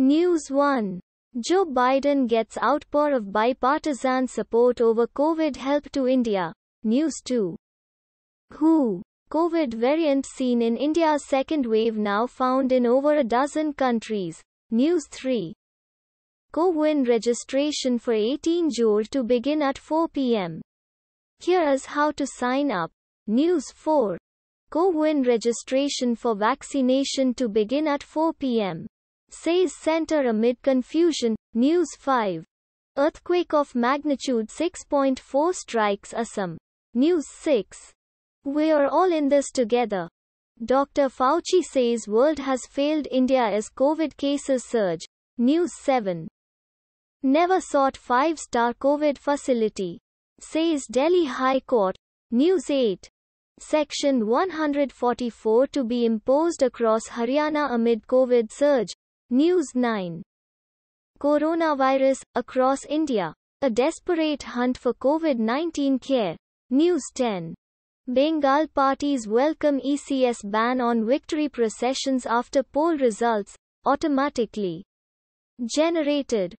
News 1. Joe Biden gets outpour of bipartisan support over COVID help to India. News 2. Who? COVID variant seen in India's second wave now found in over a dozen countries. News 3. Co-win registration for 18 Joule to begin at 4 p.m. Here is how to sign up. News 4. Co-win registration for vaccination to begin at 4 p.m says center amid confusion. News 5. Earthquake of magnitude 6.4 strikes Assam. News 6. We're all in this together. Dr. Fauci says world has failed India as COVID cases surge. News 7. Never sought five-star COVID facility. Says Delhi High Court. News 8. Section 144 to be imposed across Haryana amid COVID surge. News 9. Coronavirus across India. A desperate hunt for COVID 19 care. News 10. Bengal parties welcome ECS ban on victory processions after poll results, automatically generated.